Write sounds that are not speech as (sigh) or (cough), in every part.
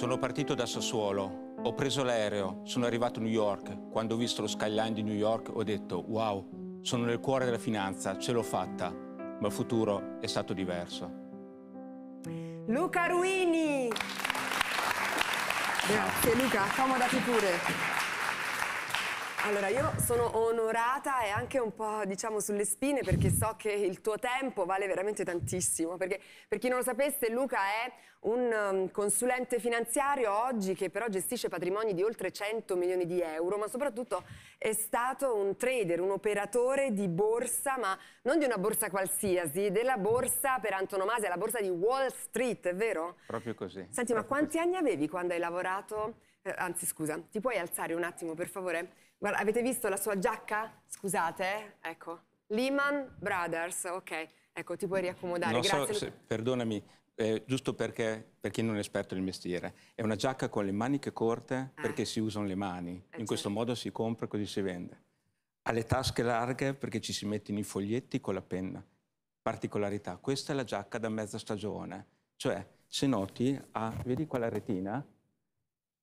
Sono partito da Sassuolo, ho preso l'aereo, sono arrivato a New York. Quando ho visto lo skyline di New York ho detto wow, sono nel cuore della finanza, ce l'ho fatta, ma il futuro è stato diverso. Luca Ruini! Grazie Luca, accomodati pure. Allora, io sono onorata e anche un po', diciamo, sulle spine perché so che il tuo tempo vale veramente tantissimo. Perché, per chi non lo sapesse, Luca è un um, consulente finanziario oggi che però gestisce patrimoni di oltre 100 milioni di euro, ma soprattutto è stato un trader, un operatore di borsa, ma non di una borsa qualsiasi, della borsa per antonomasia, la borsa di Wall Street, è vero? Proprio così. Senti, proprio ma quanti così. anni avevi quando hai lavorato? Eh, anzi, scusa, ti puoi alzare un attimo, per favore? Guarda, avete visto la sua giacca? Scusate, ecco. Lehman Brothers, ok. Ecco, ti puoi riaccomodare. Non Grazie. So se, perdonami, eh, giusto perché, per chi non è esperto del mestiere, è una giacca con le maniche corte eh. perché si usano le mani. Eh, in certo. questo modo si compra e così si vende. Ha le tasche larghe perché ci si mettono i foglietti con la penna. Particolarità, questa è la giacca da mezza stagione. Cioè, se noti, ha, vedi qua la retina?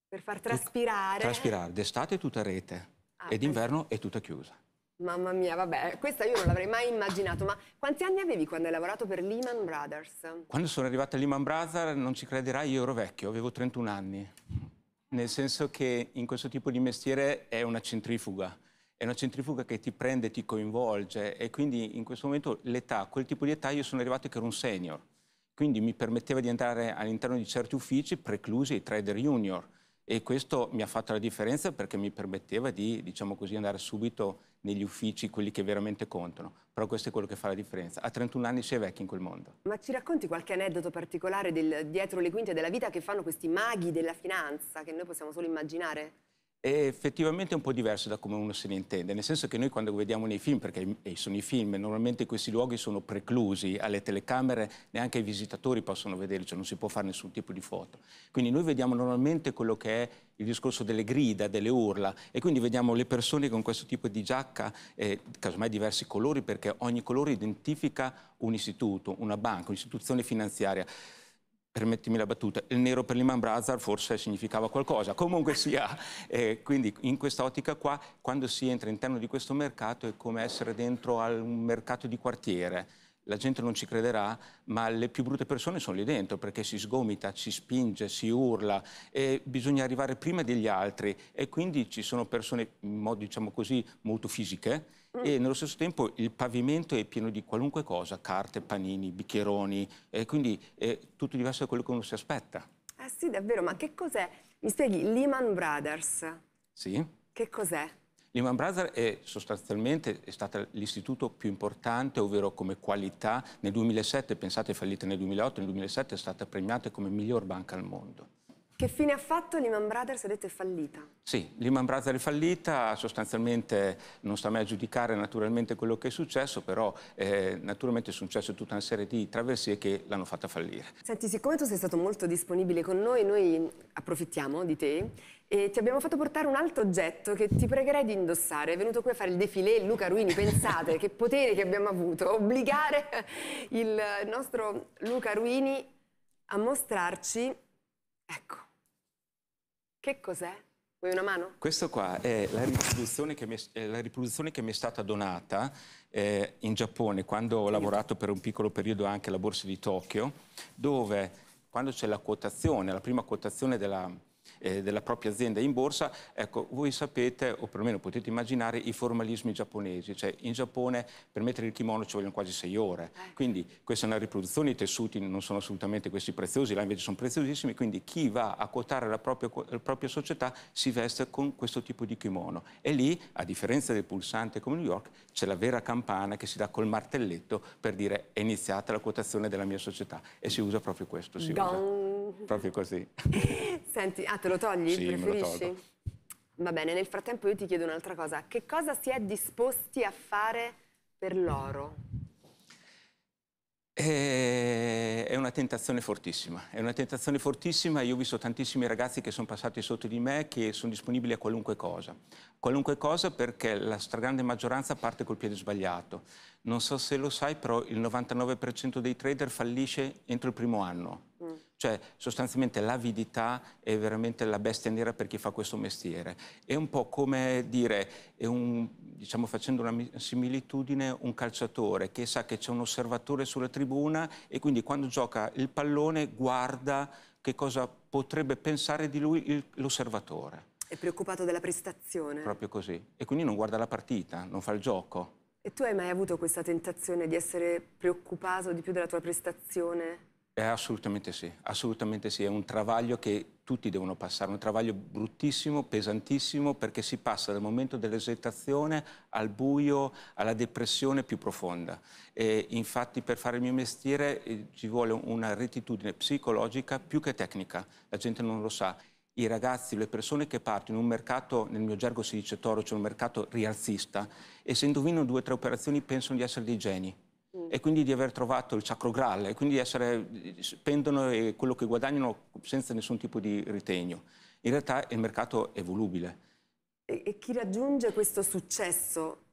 Per far traspirare. Traspirare. D'estate è tutta rete ah, e d'inverno è tutta chiusa. Mamma mia, vabbè, questa io non l'avrei mai immaginato, ma quanti anni avevi quando hai lavorato per Lehman Brothers? Quando sono arrivata a Lehman Brothers, non ci crederai, io ero vecchio, avevo 31 anni. Nel senso che in questo tipo di mestiere è una centrifuga, è una centrifuga che ti prende, ti coinvolge e quindi in questo momento l'età, quel tipo di età io sono arrivato che ero un senior, quindi mi permetteva di entrare all'interno di certi uffici preclusi ai trader junior e questo mi ha fatto la differenza perché mi permetteva di diciamo così, andare subito negli uffici, quelli che veramente contano, però questo è quello che fa la differenza. A 31 anni si è vecchi in quel mondo. Ma ci racconti qualche aneddoto particolare del, dietro le quinte della vita che fanno questi maghi della finanza che noi possiamo solo immaginare? è effettivamente un po' diverso da come uno se ne intende, nel senso che noi quando vediamo nei film, perché sono i film, normalmente questi luoghi sono preclusi alle telecamere, neanche i visitatori possono vederli, cioè non si può fare nessun tipo di foto. Quindi noi vediamo normalmente quello che è il discorso delle grida, delle urla e quindi vediamo le persone con questo tipo di giacca, eh, casomai diversi colori, perché ogni colore identifica un istituto, una banca, un'istituzione finanziaria permettimi la battuta, il nero per Lehman Brothers forse significava qualcosa, comunque sia. (laughs) Eh, quindi in quest'ottica qua, quando si entra all'interno di questo mercato è come essere dentro a un mercato di quartiere, la gente non ci crederà, ma le più brutte persone sono lì dentro perché si sgomita, si spinge, si urla e bisogna arrivare prima degli altri e quindi ci sono persone, in modo diciamo così, molto fisiche mm. e nello stesso tempo il pavimento è pieno di qualunque cosa, carte, panini, bicchieroni e quindi è tutto diverso da quello che uno si aspetta. Ah sì, davvero, ma che cos'è? Mi spieghi, Lehman Brothers? Sì. Che cos'è? Lehman Brothers è sostanzialmente è stato l'istituto più importante, ovvero come qualità. Nel 2007, pensate è fallita nel 2008, nel 2007 è stata premiata come miglior banca al mondo. Che fine ha fatto Lehman Brothers? Ha detto è fallita. Sì, Lehman Brothers è fallita, sostanzialmente non sta mai a giudicare naturalmente quello che è successo, però eh, naturalmente è successo tutta una serie di traversie che l'hanno fatta fallire. Senti, siccome tu sei stato molto disponibile con noi, noi approfittiamo di te e ti abbiamo fatto portare un altro oggetto che ti pregherei di indossare. È venuto qui a fare il defilé Luca Ruini, pensate (laughs) che potere che abbiamo avuto, obbligare il nostro Luca Ruini a mostrarci, ecco, che cos'è? Vuoi una mano? Questo qua è la riproduzione che mi è, la riproduzione che mi è stata donata eh, in Giappone quando ho lavorato per un piccolo periodo anche alla borsa di Tokyo, dove quando c'è la quotazione, la prima quotazione della, eh, della propria azienda in borsa, ecco, voi sapete, o perlomeno potete immaginare, i formalismi giapponesi. Cioè, in Giappone per mettere il kimono ci vogliono quasi sei ore. Ecco. Quindi questa è una riproduzione, i tessuti non sono assolutamente questi preziosi, là invece sono preziosissimi, quindi chi va a quotare la propria, la propria società si veste con questo tipo di kimono. E lì, a differenza del pulsante come New York, c'è la vera campana che si dà col martelletto per dire è iniziata la quotazione della mia società. E si usa proprio questo, si Don. usa proprio così. (laughs) Senti, Ah, te lo togli? Sì, Preferisci? Me lo tolgo. Va bene, nel frattempo io ti chiedo un'altra cosa. Che cosa si è disposti a fare per l'oro? Eh, è una tentazione fortissima, è una tentazione fortissima, io ho visto tantissimi ragazzi che sono passati sotto di me che sono disponibili a qualunque cosa, qualunque cosa perché la stragrande maggioranza parte col piede sbagliato. Non so se lo sai, però il 99% dei trader fallisce entro il primo anno. Mm cioè sostanzialmente l'avidità è veramente la bestia nera per chi fa questo mestiere. È un po' come dire, un, diciamo facendo una similitudine, un calciatore che sa che c'è un osservatore sulla tribuna e quindi quando gioca il pallone guarda che cosa potrebbe pensare di lui l'osservatore. È preoccupato della prestazione. Proprio così. E quindi non guarda la partita, non fa il gioco. E tu hai mai avuto questa tentazione di essere preoccupato di più della tua prestazione eh, assolutamente sì, assolutamente sì, è un travaglio che tutti devono passare, un travaglio bruttissimo, pesantissimo, perché si passa dal momento dell'esitazione al buio, alla depressione più profonda. E infatti per fare il mio mestiere eh, ci vuole una rettitudine psicologica più che tecnica, la gente non lo sa. I ragazzi, le persone che partono in un mercato, nel mio gergo si dice toro, cioè un mercato rialzista, e se indovinano due o tre operazioni pensano di essere dei geni Mm. e quindi di aver trovato il sacro graal e quindi essere, spendono quello che guadagnano senza nessun tipo di ritegno. In realtà il mercato è volubile. E, e chi raggiunge questo successo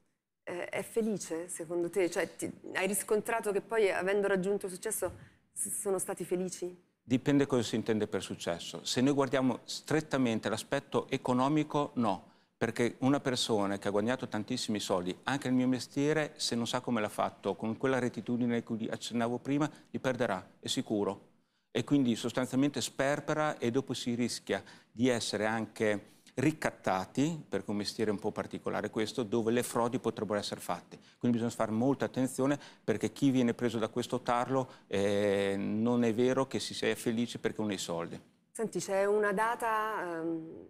eh, è felice secondo te? Cioè, ti, hai riscontrato che poi avendo raggiunto il successo sono stati felici? Dipende cosa si intende per successo. Se noi guardiamo strettamente l'aspetto economico, no perché una persona che ha guadagnato tantissimi soldi, anche nel mio mestiere, se non sa come l'ha fatto, con quella rettitudine cui accennavo prima, li perderà, è sicuro. E quindi sostanzialmente sperpera e dopo si rischia di essere anche ricattati, perché un mestiere un po' particolare questo, dove le frodi potrebbero essere fatte. Quindi bisogna fare molta attenzione perché chi viene preso da questo tarlo eh, non è vero che si sia felice perché non ha i soldi. Senti, c'è una data... Um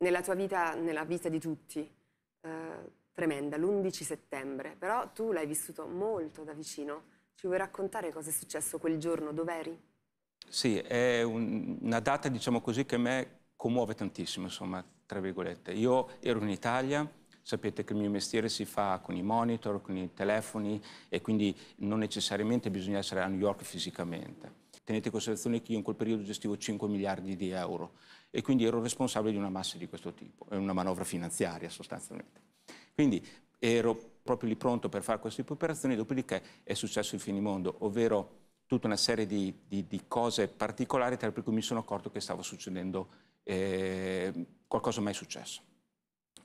nella tua vita, nella vita di tutti, eh, tremenda, l'11 settembre, però tu l'hai vissuto molto da vicino. Ci vuoi raccontare cosa è successo quel giorno, dove eri? Sì, è un, una data, diciamo così, che a me commuove tantissimo, insomma, tra virgolette. Io ero in Italia, sapete che il mio mestiere si fa con i monitor, con i telefoni e quindi non necessariamente bisogna essere a New York fisicamente. Tenete in considerazione che io in quel periodo gestivo 5 miliardi di euro e quindi ero responsabile di una massa di questo tipo, è una manovra finanziaria sostanzialmente. Quindi ero proprio lì pronto per fare queste operazioni, dopodiché è successo il finimondo, ovvero tutta una serie di, di, di cose particolari tra cui mi sono accorto che stava succedendo eh, qualcosa mai successo.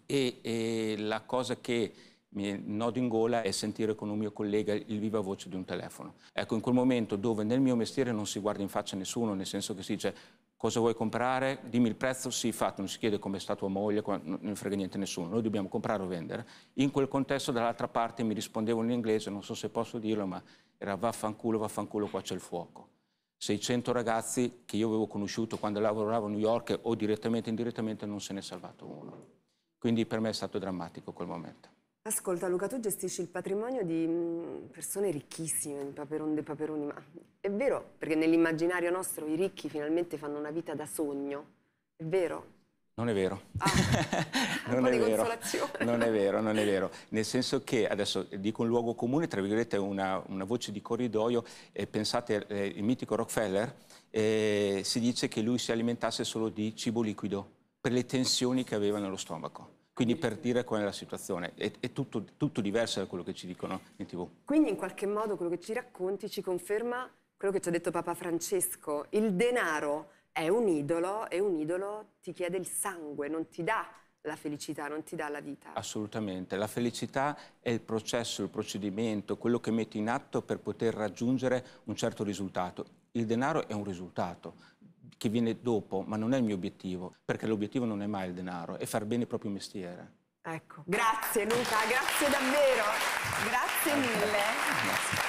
E, e la cosa che mi nodo in gola e sentire con un mio collega il viva voce di un telefono. Ecco, in quel momento dove nel mio mestiere non si guarda in faccia nessuno, nel senso che si dice cosa vuoi comprare, dimmi il prezzo, sì, fatto, non si chiede come è stata tua moglie, non frega niente nessuno, noi dobbiamo comprare o vendere. In quel contesto dall'altra parte mi rispondevano in inglese, non so se posso dirlo, ma era vaffanculo, vaffanculo, qua c'è il fuoco. 600 ragazzi che io avevo conosciuto quando lavoravo a New York o direttamente o indirettamente non se ne è salvato uno. Quindi per me è stato drammatico quel momento. Ascolta Luca, tu gestisci il patrimonio di mm, persone ricchissime, di paperon dei paperoni, ma è vero, perché nell'immaginario nostro i ricchi finalmente fanno una vita da sogno, è vero? Non è vero. Ah, (laughs) non, è vero. non è vero. Non è vero, Nel senso che, adesso dico un luogo comune, tra virgolette una, una voce di corridoio, eh, pensate eh, il mitico Rockefeller, eh, si dice che lui si alimentasse solo di cibo liquido per le tensioni che aveva nello stomaco. Quindi per dire qual è la situazione, è, è tutto, tutto, diverso da quello che ci dicono in tv. Quindi in qualche modo quello che ci racconti ci conferma quello che ci ha detto Papa Francesco, il denaro è un idolo e un idolo ti chiede il sangue, non ti dà la felicità, non ti dà la vita. Assolutamente, la felicità è il processo, il procedimento, quello che metti in atto per poter raggiungere un certo risultato. Il denaro è un risultato, che viene dopo, ma non è il mio obiettivo, perché l'obiettivo non è mai il denaro, è far bene il proprio mestiere. Ecco, grazie Luca, grazie davvero, grazie mille. Grazie.